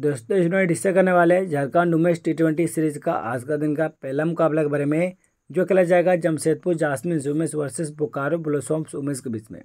दोस्तों इस में डिस्कस करने वाले हैं Jharkhand Umesh T twenty series का आज का दिन का पहला मुकाबला के बारे में जो खेला जाएगा जमशेदपुर जासमिन जुमेस वर्सेस बोकारो ब्लोसॉम्स उमेश के बीच में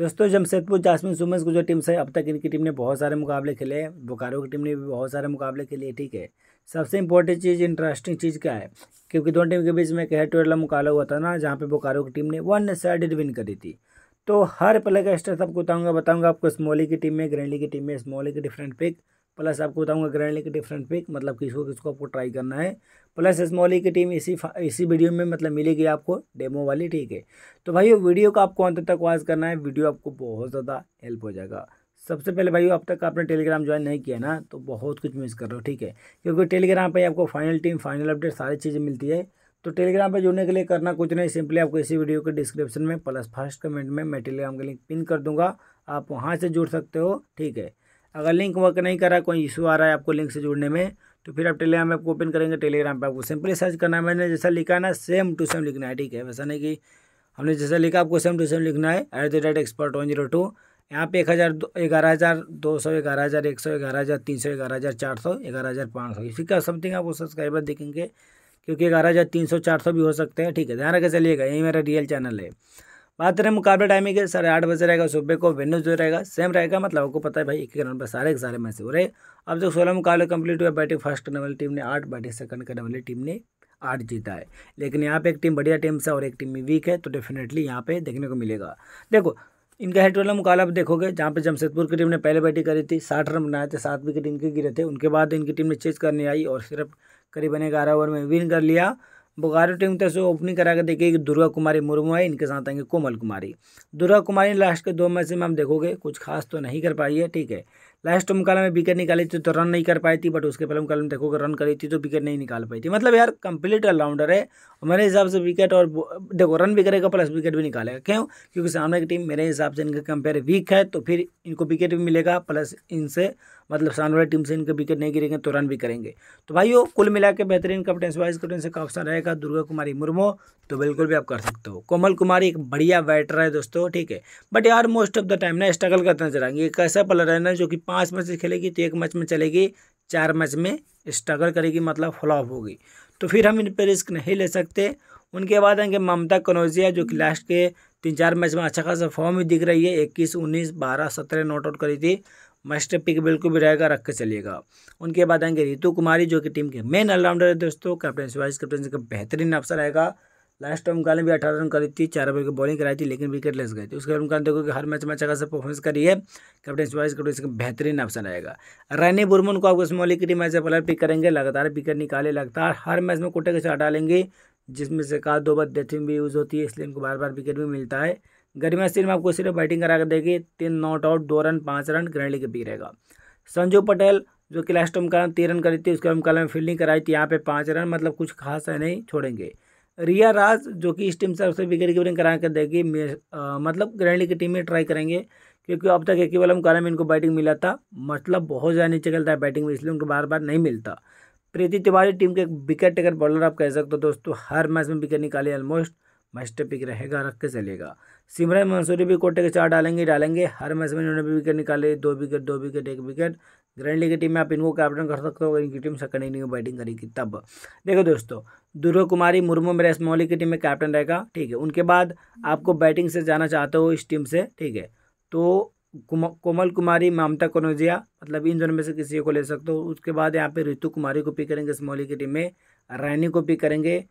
दोस्तों जमशेदपुर जासमिन जुमेस की जो टीम से अब तक इनकी टीम ने बहुत सारे मुकाबले खेले हैं बोकारो की टीम ने भी बहुत सारे मुकाबले खेले ठीक है सबसे इंपॉर्टेंट चीज़ इंटरेस्टिंग चीज़ क्या है क्योंकि दोनों टीम के बीच में एक हेड टू मुकाबला हुआ था ना जहाँ पर बोकारो की टीम ने वन साइड विन करी थी तो हर प्ले का स्टेट आपको बताऊँगा बताऊँगा आपको स्मॉली की टीम में ग्रैंडली की टीम में स्मॉली के डिफरेंट पिक प्लस आपको बताऊंगा ग्रैंड लीग के डिफरेंट पिक मतलब किसको किसको आपको ट्राई करना है प्लस स्मॉल की टीम इसी इसी वीडियो में मतलब मिलेगी आपको डेमो वाली ठीक है तो भाई वीडियो का आपको अंत तक वॉज करना है वीडियो आपको बहुत ज़्यादा हेल्प हो जाएगा सबसे पहले भाई अब तक आपने टेलीग्राम ज्वाइन नहीं किया ना तो बहुत कुछ मिस कर रहे हो ठीक है क्योंकि टेलीग्राम पर आपको फाइनल टीम फाइनल अपडेट सारी चीज़ें मिलती है तो टेलीग्राम पर जुड़ने के लिए करना कुछ नहीं सिंपली आपको इसी वीडियो के डिस्क्रिप्शन में प्लस फर्स्ट कमेंट में मैं टेलीग्राम का लिंक पिन कर दूंगा आप वहाँ से जुड़ सकते हो ठीक है अगर लिंक वर्क नहीं कर रहा कोई इशू आ रहा है आपको लिंक से जुड़ने में तो फिर आप टेलीग्राम ऐप को ओपन करेंगे टेलीग्राम पर आपको सिंपली सर्च करना है मैंने जैसा लिखा ना सेम टू सेम लिखना है ठीक है वैसा नहीं कि हमने जैसा लिखा आपको सेम टू सेम लिखना है at the rate expert one zero two यहाँ पे एक हज़ार ग्यारह हज़ार दो सौ ग्यारह हज़ार एक सौ ग्यारह हज़ार तीन सौ ग्यारह हज़ार चार सौ ग्यारह हज़ार पाँच सौ इसी का समथिंग आपको सब्सक्राइबर देखेंगे क्योंकि ग्यारह हज़ार तीन सौ चार सौ भी हो सकते हैं ठीक है ध्यान रखे चलिएगा यही मेरा रियल चैनल है मात्र मुकाबला टाइमिंग है साढ़े आठ बजे रहेगा सुबह को वेन्यू जो रहेगा सेम रहेगा मतलब आपको पता है भाई एक रन पर सारे के सारे मैच हो रहे अब जो सोलह मुकाबले कंप्लीट हुए बैटिंग फर्स्ट करने वाली टीम ने आठ बैटिंग सेकंड करने वाली टीम ने आठ जीता है लेकिन यहाँ पे एक टीम बढ़िया टीम से और एक टीम वीक है तो डेफिनेटली यहाँ पे देखने को मिलेगा देखो इनका हेड वाला मुकाबला आप देखोगे जहाँ पे जमशेदपुर की टीम ने पहले बैटिंग करी थी साठ रन बनाए थे सात विकेट इनके गिरे थे उनके बाद इनकी टीम ने चेज करने आई और सिर्फ करीबन ग्यारह ओवर में विन कर लिया बोकारो टीम तरफ से ओपनिंग करा के देखिए दुर्गा कुमारी मुर्मू है इनके साथ आएंगे कोमल कुमारी दुर्गा कुमारी लास्ट के दो मैच में हम देखोगे कुछ खास तो नहीं कर पाई है ठीक है लास्ट मुकाबले में विकेट निकाली थी तो रन नहीं कर पाई थी बट उसके पहले मुकाल में देखोगे रन करी थी तो विकेट नहीं निकाल पाई थी मतलब यार कंप्लीट ऑलराउंडर है और मेरे हिसाब से विकेट और देखो रन भी करेगा प्लस विकेट भी निकालेगा क्यों क्योंकि सामने की टीम मेरे हिसाब से इनका कंपेयर वीक है तो फिर इनको विकेट भी मिलेगा प्लस इनसे मतलब सामने वाली टीम से इनके विकेट नहीं गिरेंगे तो रन भी करेंगे तो भाइयों कुल मिला के बेहतरीन कप्टेंस वाइस कप्टेंस का ऑप्शन रहेगा दुर्गा कुमारी मुर्मू तो बिल्कुल भी आप कर सकते हो कोमल कुमारी एक बढ़िया बैटर है दोस्तों ठीक है बट यार मोस्ट ऑफ द टाइम ना स्ट्रगल करते नजर आएंगे एक ऐसा प्लेयर है ना जो कि पाँच मैच खेलेगी तो एक मैच में चलेगी चार मैच में स्ट्रगल करेगी मतलब फ्लॉप होगी तो फिर हम इन पर रिस्क नहीं ले सकते उनके बाद आएंगे ममता कनौजिया जो कि लास्ट के तीन चार मैच में अच्छा खासा फॉर्म ही दिख रही है इक्कीस उन्नीस बारह सत्रह नॉट आउट करी थी मास्टर पिक बिल्कुल भी रहेगा रख के चलेगा उनके बाद आएंगे रितु कुमारी जो कि टीम के मेन ऑलराउंडर है दोस्तों कैप्टन वाइस कैप्टन का बेहतरीन अफसर रहेगा लास्ट टाइम मुकाबले भी अठारह रन करी थी चार ओवर की बॉलिंग कराई थी लेकिन विकेट लेस गई थी उसके बाद उनका देखो कि हर मैच में अच्छा खासा परफॉर्मेंस करी है कैप्टन वाइस कैप्टन इसका बेहतरीन ऑप्शन आएगा रैनी बुरमन को आपको स्मॉली की टीम ऐसे प्लेयर पिक करेंगे लगातार विकेट निकाले लगातार हर मैच में कोटे के साथ डालेंगे जिसमें से कहा दो बार डेथिंग भी यूज़ होती है इसलिए उनको बार बार विकेट भी मिलता है गरिमा स्टीन में आपको सिर्फ बैटिंग करा कर देगी तीन नॉट आउट दो रन पाँच रन ग्रैंड लीग पिक रहेगा संजू पटेल जो कि लास्ट टाइम का तीन रन करी थी उसके बाद में फील्डिंग कराई थी यहाँ पे पाँच रन मतलब कुछ खास है नहीं छोड़ेंगे रिया राज जो कि इस टीम से सबसे विकेट कीपिंग करा कर देगी मतलब ग्रैंडली की टीम में ट्राई करेंगे क्योंकि अब तक एक ही बलम में इनको बैटिंग मिला था मतलब बहुत ज़्यादा नीचे चलता है बैटिंग में इसलिए उनको बार बार नहीं मिलता प्रीति तिवारी टीम के विकेट टेकर बॉलर आप कह सकते हो दोस्तों हर मैच में विकेट निकाले ऑलमोस्ट मास्टर पिक रहेगा रख के चलेगा सिमरन मंसूरी भी कोटे के चार डालेंगे डालेंगे हर मैच में इन्होंने भी विकेट निकाले दो विकेट दो विकेट एक विकेट ग्रैंड लीग की टीम में आप इनको कैप्टन कर सकते हो इनकी टीम सेकंड इनिंग में बैटिंग करेगी तब देखो दोस्तों दुर्गा कुमारी मुर्मू मेरे मोहली की टीम में कैप्टन रहेगा ठीक है उनके बाद आपको बैटिंग से जाना चाहते हो इस टीम से ठीक है तो कोमल कुमारी ममता कनौजिया मतलब इन दोनों में से किसी को ले सकते हो उसके बाद यहाँ पे ऋतु कुमारी को पिक करेंगे स्मोली की टीम में रैनी को पिक करेंगे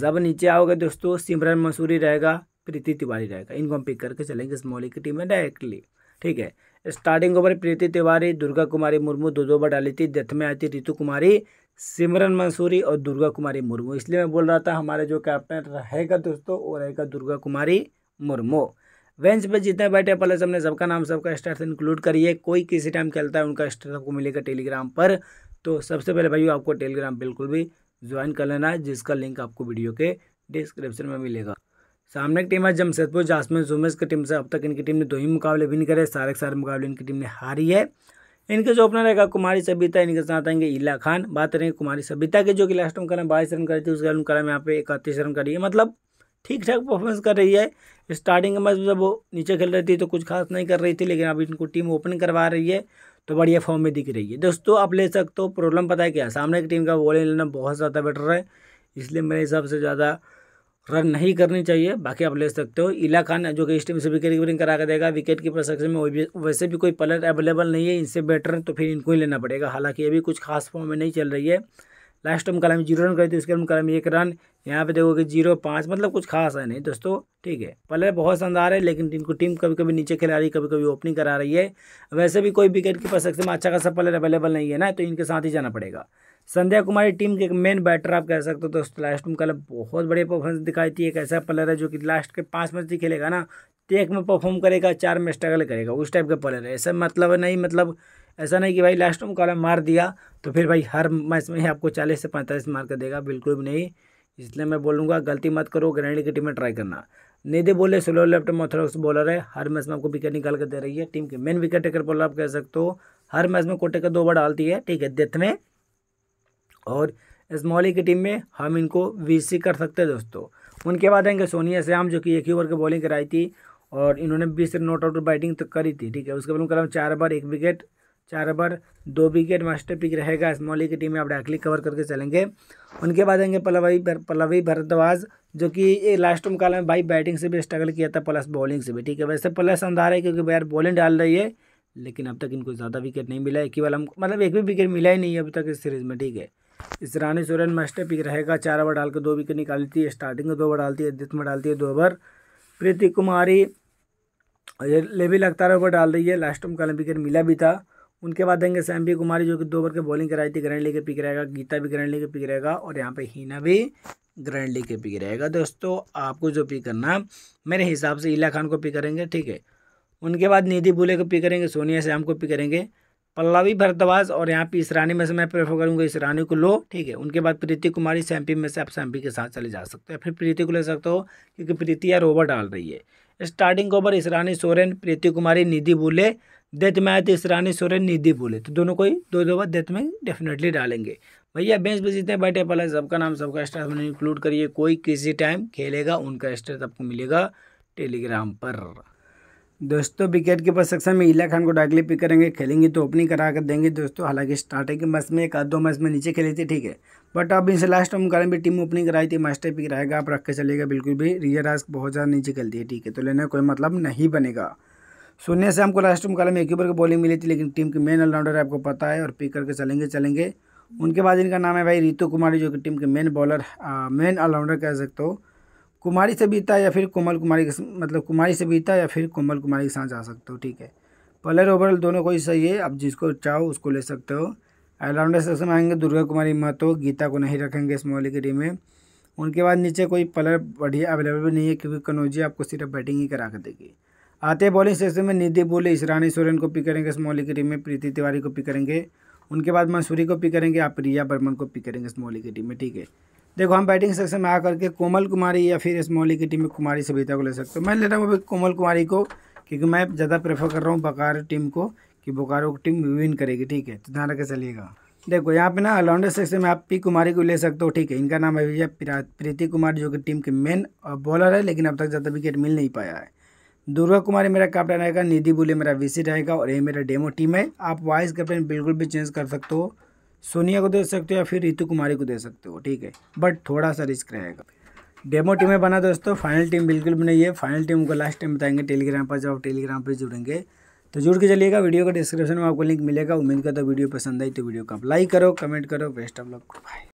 जब नीचे आओगे दोस्तों सिमरन मसूरी रहेगा प्रीति तिवारी रहेगा इनको हम पिक करके चलेंगे स्मोली की टीम में डायरेक्टली ठीक है स्टार्टिंग ओवर प्रीति तिवारी दुर्गा कुमारी मुर्मू दो दो बार डाली थी डेथ में आई थी रितु कुमारी सिमरन मंसूरी और दुर्गा कुमारी मुर्मू इसलिए मैं बोल रहा था हमारे जो कैप्टन रहेगा दोस्तों वो रहेगा दुर्गा कुमारी मुर्मू बेंच पर जितने बैठे पहले सबने सबका नाम सबका स्टार्स इंक्लूड करिए कोई किसी टाइम खेलता है उनका स्टार आपको मिलेगा टेलीग्राम पर तो सबसे पहले भाई आपको टेलीग्राम बिल्कुल भी ज्वाइन कर लेना है जिसका लिंक आपको वीडियो के डिस्क्रिप्शन में मिलेगा सामने की टीम है जमशेदपुर जासमिन जुमेस की टीम से अब तक इनकी टीम ने दो ही मुकाबले विन करे सारे के सारे मुकाबले इनकी टीम ने हारी है इनके जो ओपनर रहेगा कुमारी सभ्यता इनके साथ आएंगे इला खान बात करेंगे कुमारी सभ्यता की जो कि लास्ट ओवर में बाईस रन करी थी उसके अनुक्रम यहाँ पे इकतीस रन करी है मतलब ठीक ठाक परफॉर्मेंस कर रही है स्टार्टिंग में जब वो नीचे खेल रही थी तो कुछ खास नहीं कर रही थी लेकिन अब इनको टीम ओपन करवा रही है तो बढ़िया फॉर्म में दिख रही है दोस्तों आप ले सकते हो प्रॉब्लम पता है क्या सामने की टीम का बॉलिंग लेना बहुत ज़्यादा बेटर है इसलिए मेरे हिसाब से ज़्यादा रन नहीं करनी चाहिए बाकी आप ले सकते हो इला खान जो कि इस टीम से विकेट कीपिंग करा कर देगा विकेट कीपर सेक्शन में वैसे भी कोई प्लेयर अवेलेबल नहीं है इनसे बेटर तो फिर इनको ही लेना पड़ेगा हालांकि अभी कुछ खास फॉर्म में नहीं चल रही है लास्ट टाइम कल जीरो रन करी थी उसके कल एक रन यहाँ पे देखोगे जीरो पाँच मतलब कुछ खास है नहीं दोस्तों ठीक है प्लेयर बहुत शानदार है लेकिन इनको टीम कभी कभी नीचे खिला रही है कभी कभी ओपनिंग करा रही है वैसे भी कोई विकेट की सेक्शन में अच्छा खासा प्लेयर अवेलेबल नहीं है ना तो इनके साथ ही जाना पड़ेगा संध्या कुमारी टीम के एक मेन बैटर आप कह सकते हो दोस्तों लास्ट में कल बहुत बढ़िया परफॉर्मेंस दिखाई थी एक ऐसा प्लेयर है जो कि लास्ट के पाँच मैच ही खेलेगा ना तो एक में परफॉर्म करेगा चार में स्ट्रगल करेगा उस टाइप का प्लेयर है ऐसा मतलब नहीं मतलब ऐसा नहीं कि भाई लास्ट में कॉलम मार दिया तो फिर भाई हर मैच में ही आपको चालीस से पैंतालीस मार कर देगा बिल्कुल भी नहीं इसलिए मैं बोलूँगा गलती मत करो ग्रैंड की टीम में ट्राई करना निधि बोले स्लो लेफ्ट मोथरॉक्स बॉलर है हर मैच में आपको विकेट निकाल कर दे रही है टीम के मेन विकेट टेकर बॉलर आप कह सकते हो हर मैच में कोटे का दो बार डालती है ठीक है डेथ में और स्मॉल की टीम में हम इनको वी कर सकते हैं दोस्तों उनके बाद आएंगे सोनिया श्याम जो कि एक ही ओवर की बॉलिंग कराई थी और इन्होंने बीस रन नॉट आउट बैटिंग तो करी थी ठीक है उसके बाद उनका चार ओवर एक विकेट चार ओवर दो विकेट मास्टर पिक रहेगा स्मॉली की टीम में आप डायरेक्टली कवर करके चलेंगे उनके बाद आएंगे पल्लवी पल्लवी भरद्वाज जो कि लास्ट में काल में भाई बैटिंग से भी स्ट्रगल किया था प्लस बॉलिंग से भी ठीक है वैसे प्लस अंधार है क्योंकि बैर बॉलिंग डाल रही है लेकिन अब तक इनको ज़्यादा विकेट नहीं मिला है केवल हम मतलब एक भी विकेट मिला ही नहीं है अभी तक इस सीरीज़ में ठीक है इस रानी सोरेन मास्टर पिक रहेगा चार ओवर डाल के दो विकेट निकालती है स्टार्टिंग में दो ओवर डालती है डिथ में डालती है दो ओवर प्रीति कुमारी लेवी लगातार ओवर डाल रही है लास्ट टाइम कल विकेट मिला भी था उनके बाद देंगे सैम्बी कुमारी जो कि दो ओवर के बॉलिंग कराई थी ग्रैंड लीग के पिक रहेगा गीता भी ग्रैंड लीग के पिक रहेगा और यहाँ पे हीना भी ग्रैंड लीग के पिक रहेगा दोस्तों आपको जो पिक करना मेरे हिसाब से इला खान को पिक करेंगे ठीक है उनके बाद निधि बुले को पिक करेंगे सोनिया श्याम को पिक करेंगे पल्लवी भरद्वाज और यहाँ पे ईसरानी में से मैं प्रेफर करूँगा ईसरानी को लो ठीक है उनके बाद प्रीति कुमारी सैम्पी में से आप सैम्पी के साथ चले जा सकते हो फिर प्रीति को ले सकते हो क्योंकि प्रीति यार ओवर डाल रही है स्टार्टिंग ओवर ईसरानी सोरेन प्रीति कुमारी निधि बोले दैत में आए तो ईसरानी सोरेन निधि बोले तो दोनों को ही दो दो बार दैत में डेफिनेटली डालेंगे भैया बेंच पर जितने बैठे पहले सबका नाम सबका स्टार इंक्लूड करिए कोई किसी टाइम खेलेगा उनका स्टेट आपको मिलेगा टेलीग्राम पर दोस्तों विकेट कीपर सेक्शन में इला खान को डायरेक्टली पिक करेंगे खेलेंगे तो ओपनिंग करा कर देंगे दोस्तों हालांकि स्टार्टिंग के मैच में एक आध दो मैच में नीचे खेले थे ठीक है बट अब इनसे लास्ट टाइम कारण भी टीम ओपनिंग कराई थी मास्टर पिक रहेगा आप रख के चलेगा बिल्कुल भी रियर आज बहुत ज़्यादा नीचे खेलती है ठीक है तो लेना कोई मतलब नहीं बनेगा सुनने से हमको लास्ट टाइम में एक ओवर की बॉलिंग मिली थी लेकिन टीम के मेन ऑलराउंडर आपको पता है और पिक करके चलेंगे चलेंगे उनके बाद इनका नाम है भाई रितु कुमारी जो कि टीम के मेन बॉलर मेन ऑलराउंडर कह सकते हो कुमारी से बीता या फिर कोमल कुमारी के मतलब कुमारी से बीता या फिर कोमल कुमारी के साथ जा सकते हो ठीक है पलर ओवरऑल दोनों को ही सही है आप जिसको चाहो उसको ले सकते हो ऑलराउंडर सेक्शन में आएंगे दुर्गा कुमारी महतो गीता को नहीं रखेंगे इस मोहल्ले की टीम में उनके बाद नीचे कोई पलर बढ़िया अवेलेबल नहीं है क्योंकि कनौजी आपको सिर्फ बैटिंग ही करा कर देगी आते बॉलिंग सेक्शन में निधि बोले ईशरानी सोरेन को पिक करेंगे इस मोहल्ले की टीम में प्रीति तिवारी को पिक करेंगे उनके बाद मंसूरी को पिक करेंगे आप प्रिया बर्मन को पिक करेंगे इस मोहल्ले की टीम में ठीक है देखो हम बैटिंग सेक्शन में आकर के कोमल कुमारी या फिर स्मॉली की टीम में कुमारी सभीता को ले सकते हो मैं ले रहा हूँ अभी कोमल कुमारी को क्योंकि मैं ज़्यादा प्रेफर कर रहा हूँ बकार टीम को कि बोकारो की टीम विन करेगी ठीक है तो ध्यान रखे चलिएगा देखो यहाँ पे ना ऑलराउंडर सेक्शन में आप पी कुमारी को ले सकते हो ठीक है इनका नाम अभी प्रीति कुमार जो कि टीम के मेन बॉलर है लेकिन अब तक ज़्यादा विकेट मिल नहीं पाया है दुर्गा कुमारी मेरा कैप्टन रहेगा निधि बुले मेरा वीसी रहेगा और ये मेरा डेमो टीम है आप वाइस कैप्टन बिल्कुल भी चेंज कर सकते हो सोनिया को दे सकते हो या फिर रितु कुमारी को दे सकते हो ठीक है बट थोड़ा सा रिस्क रहेगा डेमो टीमें बना दोस्तों फाइनल टीम बिल्कुल भी नहीं है फाइनल टीम को लास्ट टाइम बताएंगे टेलीग्राम पर जब टेलीग्राम पर जुड़ेंगे तो जुड़ के चलिएगा वीडियो का डिस्क्रिप्शन में आपको लिंक मिलेगा उम्मीद करता तो वीडियो पसंद आई तो वीडियो को आप लाइक करो कमेंट करो बेस्ट ऑफ लक बाय